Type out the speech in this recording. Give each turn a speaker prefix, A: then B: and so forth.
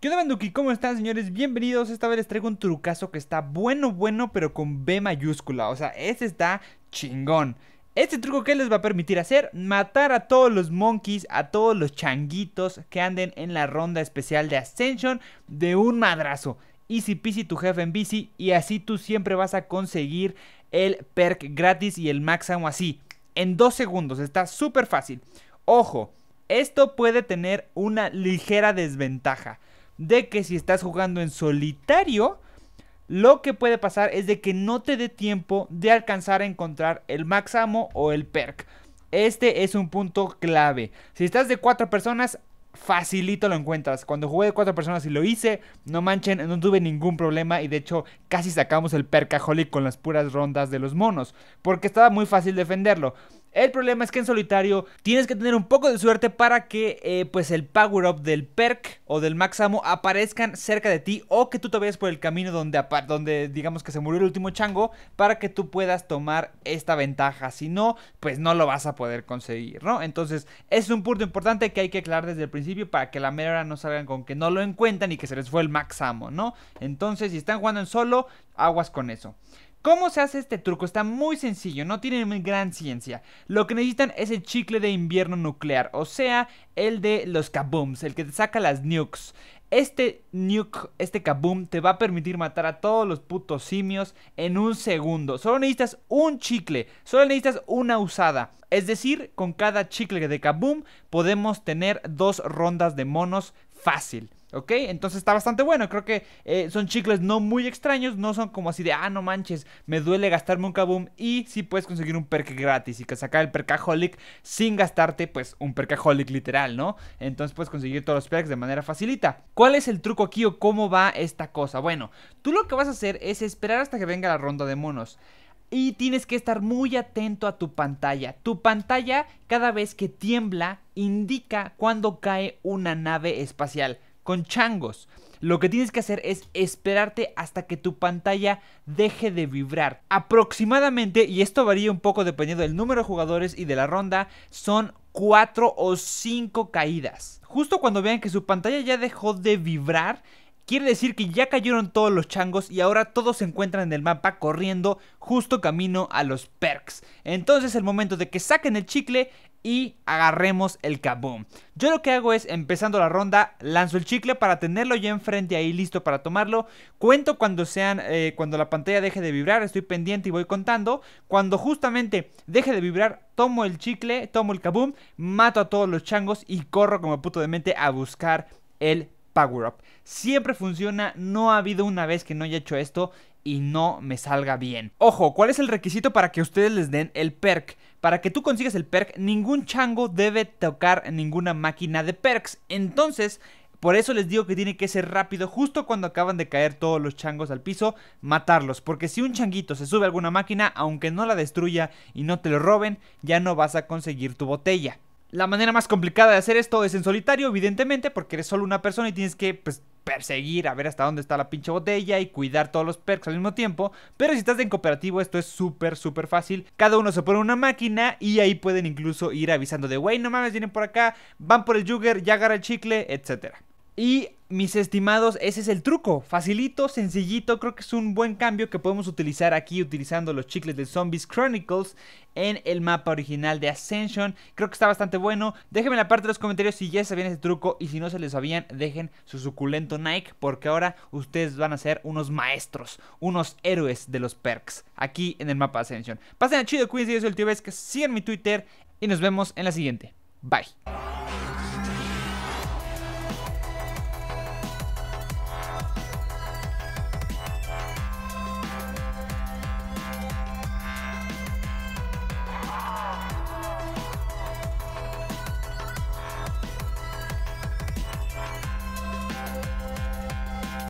A: ¿Qué onda Banduki? ¿Cómo están señores? Bienvenidos, esta vez les traigo un trucazo que está bueno bueno pero con B mayúscula, o sea, este está chingón este truco que les va a permitir hacer, matar a todos los monkeys, a todos los changuitos que anden en la ronda especial de Ascension de un madrazo. Easy peasy tu jefe en bici y así tú siempre vas a conseguir el perk gratis y el máximo así. En dos segundos, está súper fácil. Ojo, esto puede tener una ligera desventaja de que si estás jugando en solitario, lo que puede pasar es de que no te dé tiempo de alcanzar a encontrar el máximo o el perk. Este es un punto clave. Si estás de cuatro personas, facilito lo encuentras. Cuando jugué de cuatro personas y lo hice, no manchen, no tuve ningún problema y de hecho casi sacamos el Perk jolí con las puras rondas de los monos, porque estaba muy fácil defenderlo. El problema es que en solitario tienes que tener un poco de suerte para que eh, pues el power up del perk o del maxamo aparezcan cerca de ti o que tú te vayas por el camino donde, donde digamos que se murió el último chango para que tú puedas tomar esta ventaja. Si no, pues no lo vas a poder conseguir, ¿no? Entonces es un punto importante que hay que aclarar desde el principio para que la mera no salgan con que no lo encuentran y que se les fue el maxamo, ¿no? Entonces si están jugando en solo, aguas con eso. ¿Cómo se hace este truco? Está muy sencillo, no tiene gran ciencia. Lo que necesitan es el chicle de invierno nuclear, o sea, el de los kabooms, el que te saca las nukes. Este nuke, este kaboom, te va a permitir matar a todos los putos simios en un segundo. Solo necesitas un chicle, solo necesitas una usada. Es decir, con cada chicle de kaboom podemos tener dos rondas de monos fácil. ¿Ok? Entonces está bastante bueno. Creo que eh, son chicles no muy extraños. No son como así de, ah, no manches, me duele gastarme un kaboom. Y si puedes conseguir un perk gratis y que sacar el perkaholic sin gastarte, pues, un perkaholic literal, ¿no? Entonces puedes conseguir todos los perks de manera facilita. ¿Cuál es el truco aquí o cómo va esta cosa? Bueno, tú lo que vas a hacer es esperar hasta que venga la ronda de monos. Y tienes que estar muy atento a tu pantalla. Tu pantalla, cada vez que tiembla, indica cuando cae una nave espacial con changos. Lo que tienes que hacer es esperarte hasta que tu pantalla deje de vibrar. Aproximadamente, y esto varía un poco dependiendo del número de jugadores y de la ronda, son 4 o 5 caídas. Justo cuando vean que su pantalla ya dejó de vibrar, Quiere decir que ya cayeron todos los changos y ahora todos se encuentran en el mapa corriendo justo camino a los perks. Entonces el momento de que saquen el chicle y agarremos el kaboom. Yo lo que hago es, empezando la ronda, lanzo el chicle para tenerlo ya enfrente ahí listo para tomarlo. Cuento cuando sean, eh, cuando la pantalla deje de vibrar, estoy pendiente y voy contando. Cuando justamente deje de vibrar, tomo el chicle, tomo el kaboom, mato a todos los changos y corro como puto de mente a buscar el Siempre funciona, no ha habido una vez que no haya hecho esto y no me salga bien. Ojo, ¿cuál es el requisito para que ustedes les den el perk? Para que tú consigas el perk, ningún chango debe tocar ninguna máquina de perks. Entonces, por eso les digo que tiene que ser rápido, justo cuando acaban de caer todos los changos al piso, matarlos. Porque si un changuito se sube a alguna máquina, aunque no la destruya y no te lo roben, ya no vas a conseguir tu botella. La manera más complicada de hacer esto es en solitario, evidentemente, porque eres solo una persona y tienes que pues, perseguir a ver hasta dónde está la pinche botella y cuidar todos los perks al mismo tiempo. Pero si estás en cooperativo, esto es súper, súper fácil. Cada uno se pone una máquina y ahí pueden incluso ir avisando de, wey, no mames, vienen por acá, van por el Jugger, ya agarra el chicle, etcétera. Y mis estimados, ese es el truco. Facilito, sencillito, creo que es un buen cambio que podemos utilizar aquí utilizando los chicles de Zombies Chronicles en el mapa original de Ascension. Creo que está bastante bueno. Déjenme en la parte de los comentarios si ya sabían ese truco y si no se les sabían, dejen su suculento Nike porque ahora ustedes van a ser unos maestros, unos héroes de los perks aquí en el mapa Ascension. Pasen a chido, cuídense, yo soy el tío Vesca, sigan mi Twitter y nos vemos en la siguiente. Bye.